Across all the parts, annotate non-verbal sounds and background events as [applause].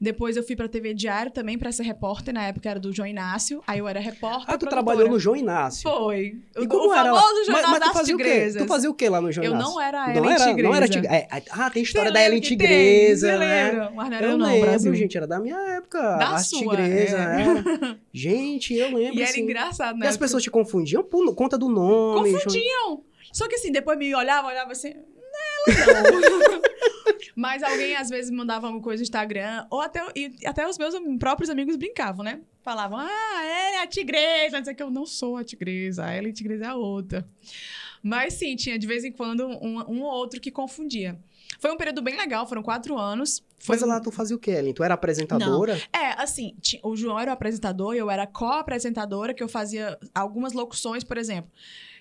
Depois eu fui pra TV Diário também pra ser repórter. Na época era do João Inácio. Aí eu era repórter. Ah, tu trabalhou no João Inácio? Foi. E como o era? famoso João Inácio. Mas, mas tu fazia o quê? Tu fazia o quê lá no João Inácio? Eu não era a Ellen não era, Tigresa. Não era tigresa. É, é, ah, tem história da Ellen Tigresa. Tem, né? Mas não era eu, não, lembro, Brasil. gente. Era da minha época. Da a sua, Tigresa, é. é. Gente, eu lembro. E assim. era engraçado, né? E as pessoas te confundiam por conta do nome. Confundiam. Só que assim, depois me olhava, olhava assim. Ela não. [laughs] Mas alguém às vezes mandava alguma coisa no Instagram, ou até, e, até os meus próprios amigos brincavam, né? Falavam, ah, ela é a tigresa, dizer que eu não sou a tigresa, ela é a tigresa é a outra. Mas sim, tinha de vez em quando um, um ou outro que confundia. Foi um período bem legal, foram quatro anos. Foi... Mas lá tu fazia o quê, Ellen? Tu era apresentadora? Não. É, assim, o João era o apresentador, eu era co-apresentadora, que eu fazia algumas locuções, por exemplo.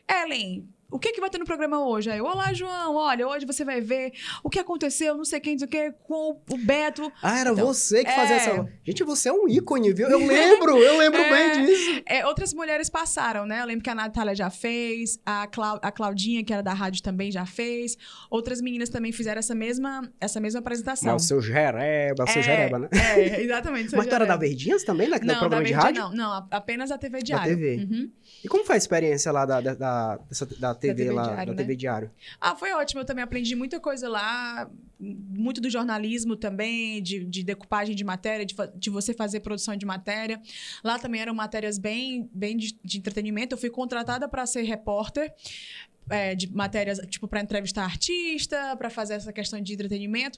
Ellen, o que, que vai ter no programa hoje? Aí, olá, João, olha, hoje você vai ver o que aconteceu, não sei quem, não sei o que, com o Beto. Ah, era então, você que fazia é... essa. Gente, você é um ícone, viu? Eu [laughs] lembro, eu lembro é... bem disso. É, outras mulheres passaram, né? Eu lembro que a Natália já fez, a, Clau... a Claudinha, que era da rádio, também já fez. Outras meninas também fizeram essa mesma, essa mesma apresentação. Não, o seu Jereba, o seu é, Jereba, né? É, [laughs] exatamente. Mas tu era da Verdinhas também, né? Não, programa da Verdinha, de rádio? Não, não, apenas a TV Diário. Da TV. Uhum. E como foi a experiência lá da, da, da da, dessa, da TV, da TV lá, Diário, da né? TV Diário. Ah, foi ótimo. Eu também aprendi muita coisa lá, muito do jornalismo também, de, de decupagem de matéria, de, de você fazer produção de matéria. Lá também eram matérias bem, bem de, de entretenimento. Eu fui contratada para ser repórter. É, de matérias, tipo, para entrevistar artista, para fazer essa questão de entretenimento.